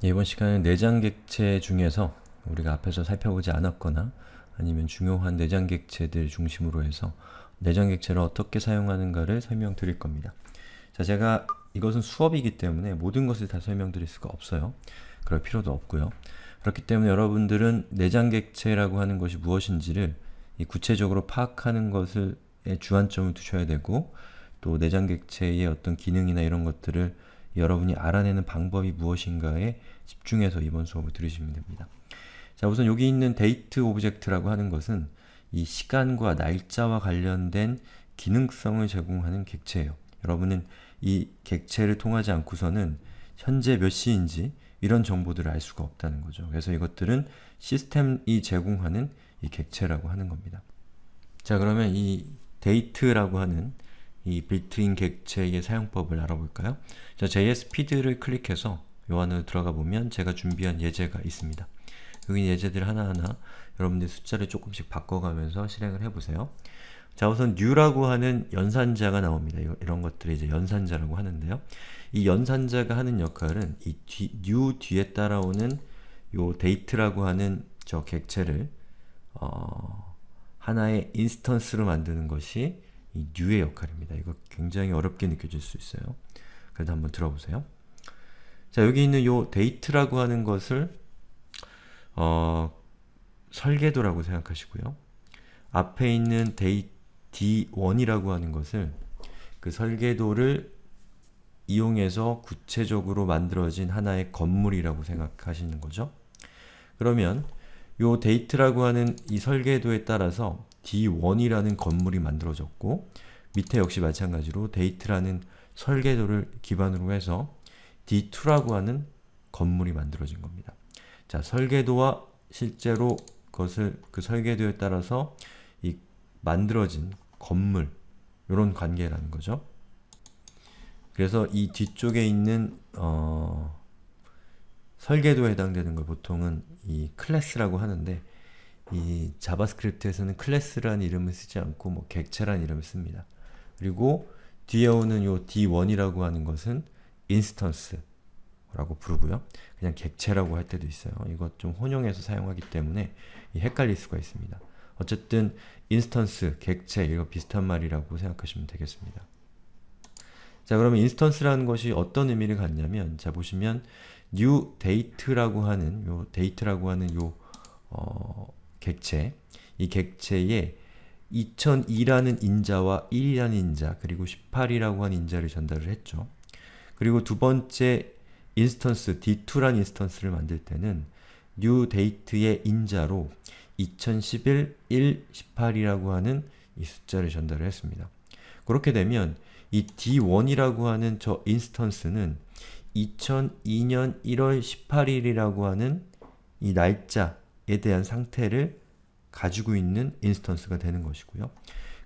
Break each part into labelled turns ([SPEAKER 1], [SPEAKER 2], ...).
[SPEAKER 1] 이번 시간은 내장객체 중에서 우리가 앞에서 살펴보지 않았거나 아니면 중요한 내장객체들 중심으로 해서 내장객체를 어떻게 사용하는가를 설명드릴 겁니다. 자, 제가 이것은 수업이기 때문에 모든 것을 다 설명드릴 수가 없어요. 그럴 필요도 없고요. 그렇기 때문에 여러분들은 내장객체라고 하는 것이 무엇인지를 구체적으로 파악하는 것을 주안점을 두셔야 되고 또 내장객체의 어떤 기능이나 이런 것들을 여러분이 알아내는 방법이 무엇인가에 집중해서 이번 수업을 들으시면 됩니다. 자, 우선 여기 있는 데이트 오브젝트라고 하는 것은 이 시간과 날짜와 관련된 기능성을 제공하는 객체예요. 여러분은 이 객체를 통하지 않고서는 현재 몇 시인지 이런 정보들을 알 수가 없다는 거죠. 그래서 이것들은 시스템이 제공하는 이 객체라고 하는 겁니다. 자 그러면 이 데이트라고 하는 이 빌트인 객체의 사용법을 알아볼까요? 자, JS 피드를 클릭해서 요 안으로 들어가 보면 제가 준비한 예제가 있습니다. 여기 예제들 하나하나 여러분들 숫자를 조금씩 바꿔가면서 실행을 해보세요. 자 우선 new라고 하는 연산자가 나옵니다. 이런 것들을 이제 연산자라고 하는데요. 이 연산자가 하는 역할은 이 뒤, new 뒤에 따라오는 요 데이트라고 하는 저 객체를 어, 하나의 인스턴스로 만드는 것이 이 뉘의 역할입니다. 이거 굉장히 어렵게 느껴질 수 있어요. 그래도 한번 들어보세요. 자, 여기 있는 요 데이트라고 하는 것을 어, 설계도라고 생각하시고요. 앞에 있는 데이 D1이라고 하는 것을 그 설계도를 이용해서 구체적으로 만들어진 하나의 건물이라고 생각하시는 거죠. 그러면 요 데이트라고 하는 이 설계도에 따라서 D1이라는 건물이 만들어졌고 밑에 역시 마찬가지로 데이트라는 설계도를 기반으로 해서 D2라고 하는 건물이 만들어진 겁니다. 자, 설계도와 실제로 그것을 그 설계도에 따라서 이 만들어진 건물 이런 관계라는 거죠. 그래서 이 뒤쪽에 있는 어, 설계도에 해당되는 걸 보통은 이 클래스라고 하는데 이 자바스크립트에서는 클래스란 이름을 쓰지 않고 뭐 객체란 이름을 씁니다. 그리고 뒤에 오는 요 d1이라고 하는 것은 인스턴스라고 부르고요. 그냥 객체라고 할 때도 있어요. 이것 좀 혼용해서 사용하기 때문에 헷갈릴 수가 있습니다. 어쨌든 인스턴스, 객체 이거 비슷한 말이라고 생각하시면 되겠습니다. 자 그러면 인스턴스라는 것이 어떤 의미를 갖냐면 자 보시면 new date라고 하는 요 date라고 하는 요 어, 객체, 이 객체에 2002라는 인자와 1이라는 인자, 그리고 18이라고 한 인자를 전달을 했죠. 그리고 두 번째 인스턴스, d 2라는 인스턴스를 만들 때는 new date의 인자로 2011, 1, 18이라고 하는 이 숫자를 전달을 했습니다. 그렇게 되면 이 d1이라고 하는 저 인스턴스는 2002년 1월 18일이라고 하는 이 날짜, 에 대한 상태를 가지고 있는 인스턴스가 되는 것이고요.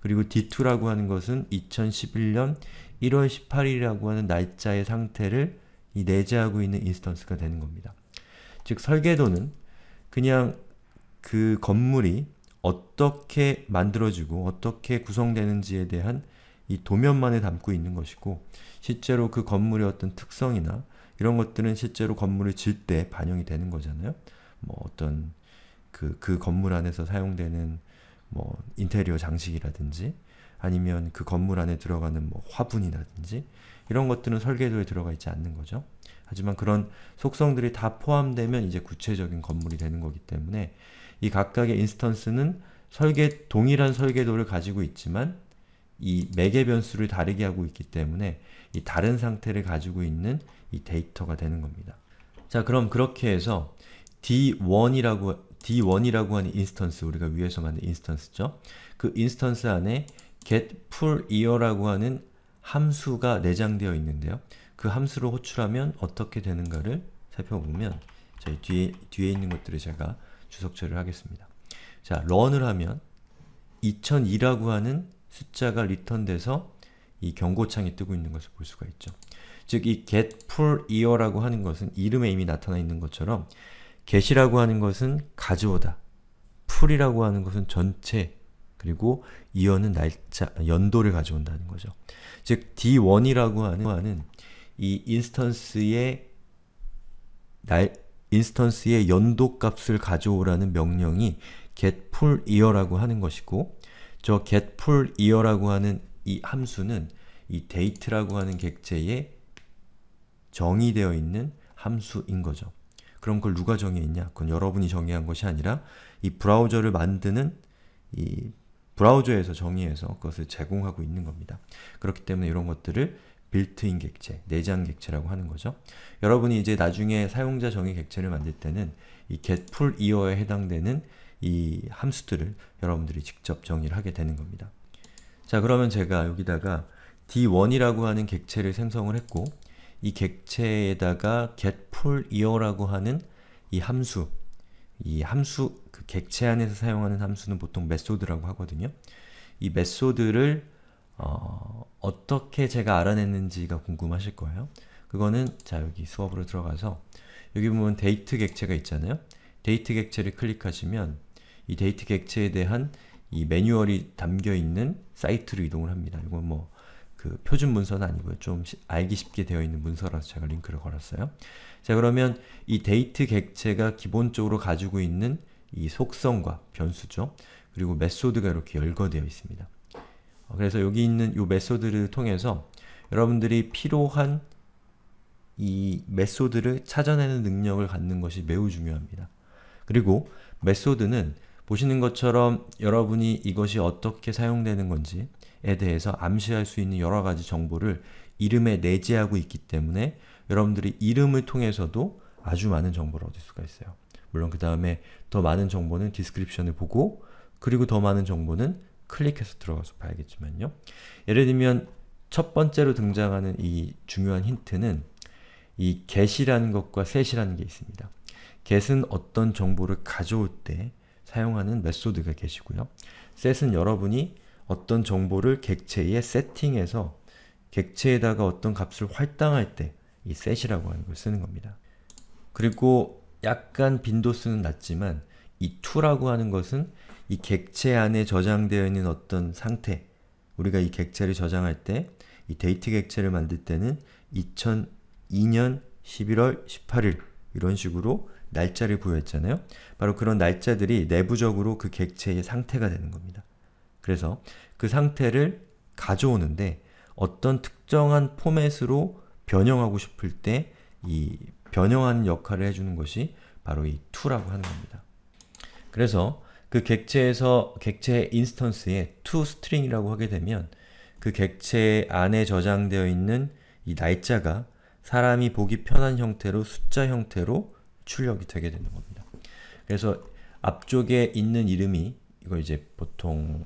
[SPEAKER 1] 그리고 D2라고 하는 것은 2011년 1월 18일이라고 하는 날짜의 상태를 이 내재하고 있는 인스턴스가 되는 겁니다. 즉 설계도는 그냥 그 건물이 어떻게 만들어지고 어떻게 구성되는지에 대한 이 도면만을 담고 있는 것이고 실제로 그 건물의 어떤 특성이나 이런 것들은 실제로 건물을 질 때 반영이 되는 거잖아요. 뭐 어떤 그, 그 건물 안에서 사용되는 뭐 인테리어 장식이라든지 아니면 그 건물 안에 들어가는 뭐 화분이라든지 이런 것들은 설계도에 들어가 있지 않는 거죠. 하지만 그런 속성들이 다 포함되면 이제 구체적인 건물이 되는 거기 때문에 이 각각의 인스턴스는 설계 동일한 설계도를 가지고 있지만 이 매개 변수를 다르게 하고 있기 때문에 이 다른 상태를 가지고 있는 이 데이터가 되는 겁니다. 자 그럼 그렇게 해서 d1이라고 d1이라고 하는 인스턴스, 우리가 위에서 만든 인스턴스죠. 그 인스턴스 안에 get full e a r 라고 하는 함수가 내장되어 있는데요. 그 함수를 호출하면 어떻게 되는가를 살펴보면 저 뒤에, 뒤에 있는 것들을 제가 주석 처리를 하겠습니다. 자, run을 하면 2002라고 하는 숫자가 리턴돼서 이 경고창이 뜨고 있는 것을 볼 수가 있죠. 즉, 이 get full e a r 라고 하는 것은 이름에 이미 나타나 있는 것처럼 계시라고 하는 것은 가져오다. 풀이라고 하는 것은 전체, 그리고 이어는 날짜, 연도를 가져온다는 거죠. 즉, d1이라고 하는 이 인스턴스의 날, 인스턴스의 연도 값을 가져오라는 명령이 getFullYear라고 하는 것이고 저 getFullYear라고 하는 이 함수는 이 date라고 하는 객체에 정의되어 있는 함수인 거죠. 그럼 그걸 누가 정의했냐? 그건 여러분이 정의한 것이 아니라 이 브라우저를 만드는 이 브라우저에서 정의해서 그것을 제공하고 있는 겁니다. 그렇기 때문에 이런 것들을 빌트인 객체, 내장 객체라고 하는 거죠. 여러분이 이제 나중에 사용자 정의 객체를 만들 때는 이 get풀 u 이어에 해당되는 이 함수들을 여러분들이 직접 정의를 하게 되는 겁니다. 자 그러면 제가 여기다가 d1이라고 하는 객체를 생성을 했고 이 객체에다가 getFullEar라고 하는 이 함수 이 함수, 그 객체 안에서 사용하는 함수는 보통 메소드라고 하거든요. 이 메소드를 어, 떻게 제가 알아냈는지가 궁금하실 거예요. 그거는 자 여기 수업으로 들어가서 여기 보면 데이트 객체가 있잖아요. 데이트 객체를 클릭하시면 이 데이트 객체에 대한 이 매뉴얼이 담겨있는 사이트로 이동을 합니다. 이건 뭐그 표준 문서는 아니고요. 좀 알기 쉽게 되어 있는 문서라서 제가 링크를 걸었어요. 자 그러면 이 데이트 객체가 기본적으로 가지고 있는 이 속성과 변수죠. 그리고 메소드가 이렇게 열거되어 있습니다. 어, 그래서 여기 있는 이 메소드를 통해서 여러분들이 필요한 이 메소드를 찾아내는 능력을 갖는 것이 매우 중요합니다. 그리고 메소드는 보시는 것처럼 여러분이 이것이 어떻게 사용되는 건지 에 대해서 암시할 수 있는 여러 가지 정보를 이름에 내재하고 있기 때문에 여러분들이 이름을 통해서도 아주 많은 정보를 얻을 수가 있어요. 물론 그 다음에 더 많은 정보는 디스크립션을 보고 그리고 더 많은 정보는 클릭해서 들어가서 봐야겠지만요. 예를 들면 첫 번째로 등장하는 이 중요한 힌트는 이 get이라는 것과 set이라는 게 있습니다. get은 어떤 정보를 가져올 때 사용하는 메소드가 계시고요. set은 여러분이 어떤 정보를 객체에 세팅해서 객체에다가 어떤 값을 활당할때 이 set이라고 하는 걸 쓰는 겁니다. 그리고 약간 빈도수는 낮지만 이 to라고 하는 것은 이 객체 안에 저장되어 있는 어떤 상태 우리가 이 객체를 저장할 때 이 데이트 객체를 만들 때는 2002년 11월 18일 이런 식으로 날짜를 부여했잖아요. 바로 그런 날짜들이 내부적으로 그 객체의 상태가 되는 겁니다. 그래서 그 상태를 가져오는데 어떤 특정한 포맷으로 변형하고 싶을 때 이 변형하는 역할을 해주는 것이 바로 이 to라고 하는 겁니다. 그래서 그 객체에서 객체의 인스턴스에 toString이라고 하게 되면 그 객체 안에 저장되어 있는 이 날짜가 사람이 보기 편한 형태로 숫자 형태로 출력이 되게 되는 겁니다. 그래서 앞쪽에 있는 이름이 이걸 이제 보통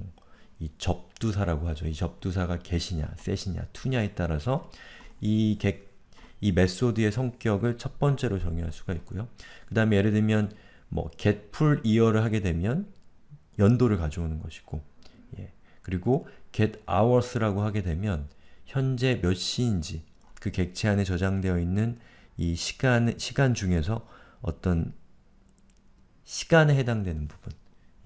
[SPEAKER 1] 이 접두사라고 하죠. 이 접두사가 개시냐, 셋이냐, 투냐에 따라서 이 객, 이 메소드의 성격을 첫 번째로 정의할 수가 있고요. 그 다음에 예를 들면 뭐 get풀 year를 하게 되면 연도를 가져오는 것이고 예. 그리고 get hours라고 하게 되면 현재 몇 시인지 그 객체 안에 저장되어 있는 이 시간, 시간 중에서 어떤 시간에 해당되는 부분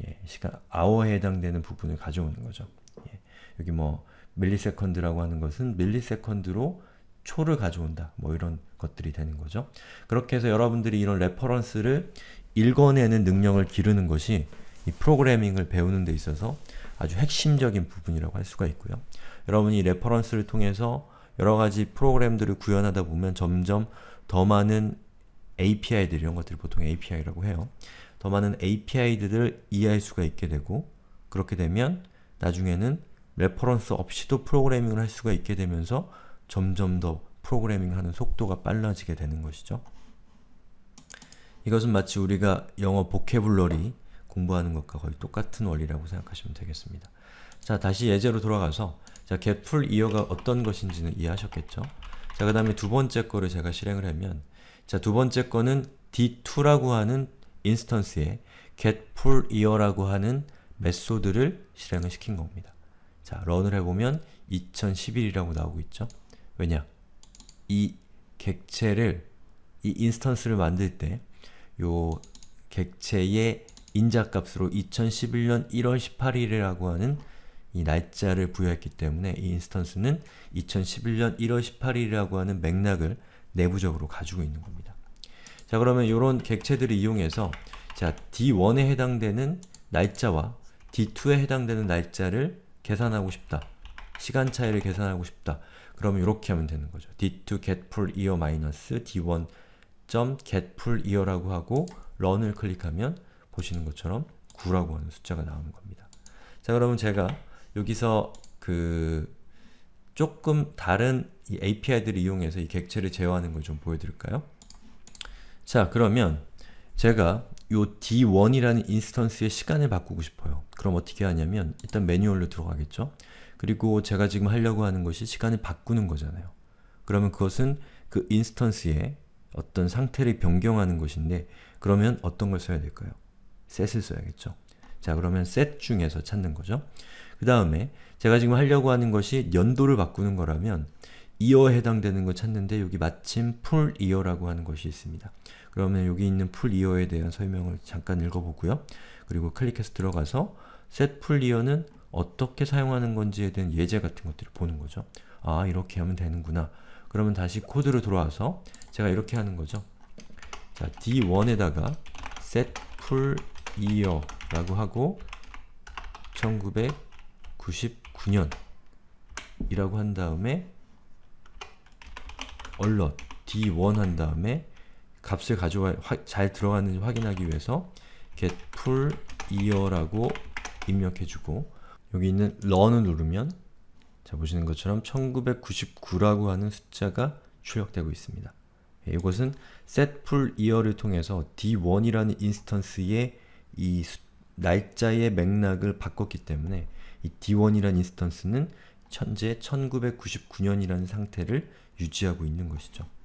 [SPEAKER 1] 예, 시간 아워에 해당되는 부분을 가져오는 거죠. 예, 여기 뭐 밀리세컨드라고 하는 것은 밀리세컨드로 초를 가져온다. 뭐 이런 것들이 되는 거죠. 그렇게 해서 여러분들이 이런 레퍼런스를 읽어내는 능력을 기르는 것이 이 프로그래밍을 배우는 데 있어서 아주 핵심적인 부분이라고 할 수가 있고요. 여러분이 레퍼런스를 통해서 여러 가지 프로그램들을 구현하다 보면 점점 더 많은 API들 이런 것들을 보통 API라고 해요. 더 많은 API들을 이해할 수가 있게 되고 그렇게 되면 나중에는 레퍼런스 없이도 프로그래밍을 할 수가 있게 되면서 점점 더 프로그래밍 하는 속도가 빨라지게 되는 것이죠. 이것은 마치 우리가 영어 보케블러리 공부하는 것과 거의 똑같은 원리라고 생각하시면 되겠습니다. 자, 다시 예제로 돌아가서 자, get풀 이어가 어떤 것인지는 이해하셨겠죠? 자, 그 다음에 두 번째 거를 제가 실행을 하면 자, 두 번째 거는 d2라고 하는 인스턴스에 g e t f u l l e a r 라고 하는 메소드를 실행을 시킨 겁니다. 자, 런을 해보면 2011이라고 나오고 있죠? 왜냐? 이 객체를, 이 인스턴스를 만들 때요 객체의 인자값으로 2011년 1월 18일이라고 하는 이 날짜를 부여했기 때문에 이 인스턴스는 2011년 1월 18일이라고 하는 맥락을 내부적으로 가지고 있는 겁니다. 자 그러면 이런 객체들을 이용해서 자 d1에 해당되는 날짜와 d2에 해당되는 날짜를 계산하고 싶다. 시간 차이를 계산하고 싶다. 그러면 이렇게 하면 되는 거죠. d2 getFullYear d1.getFullYear라고 하고 run을 클릭하면 보시는 것처럼 9라고 하는 숫자가 나오는 겁니다. 자 그러면 제가 여기서 그 조금 다른 API들을 이용해서 이 객체를 제어하는 걸 좀 보여드릴까요? 자, 그러면 제가 요 d1이라는 인스턴스의 시간을 바꾸고 싶어요. 그럼 어떻게 하냐면 일단 매뉴얼로 들어가겠죠? 그리고 제가 지금 하려고 하는 것이 시간을 바꾸는 거잖아요. 그러면 그것은 그 인스턴스의 어떤 상태를 변경하는 것인데 그러면 어떤 걸 써야 될까요? set을 써야겠죠. 자 그러면 set 중에서 찾는 거죠. 그 다음에 제가 지금 하려고 하는 것이 연도를 바꾸는 거라면 이어에 해당되는 걸 찾는데 여기 마침 풀 이어라고 하는 것이 있습니다. 그러면 여기 있는 풀 이어에 대한 설명을 잠깐 읽어보고요. 그리고 클릭해서 들어가서 set풀 이어는 어떻게 사용하는 건지에 대한 예제 같은 것들을 보는 거죠. 아 이렇게 하면 되는구나. 그러면 다시 코드로 돌아와서 제가 이렇게 하는 거죠. 자 d1에다가 set풀 이어라고 하고 1999년 이라고 한 다음에 얼럿 d1 한 다음에 값을 가져와 잘 들어갔는지 확인하기 위해서 get full year라고 입력해주고 여기 있는 run을 누르면 자 보시는 것처럼 1999라고 하는 숫자가 출력되고 있습니다. 예, 이것은 set full year를 통해서 d1이라는 인스턴스의 이 날짜의 맥락을 바꿨기 때문에 이 d1이라는 인스턴스는 현재 1999년이라는 상태를 유지하고 있는 것이죠.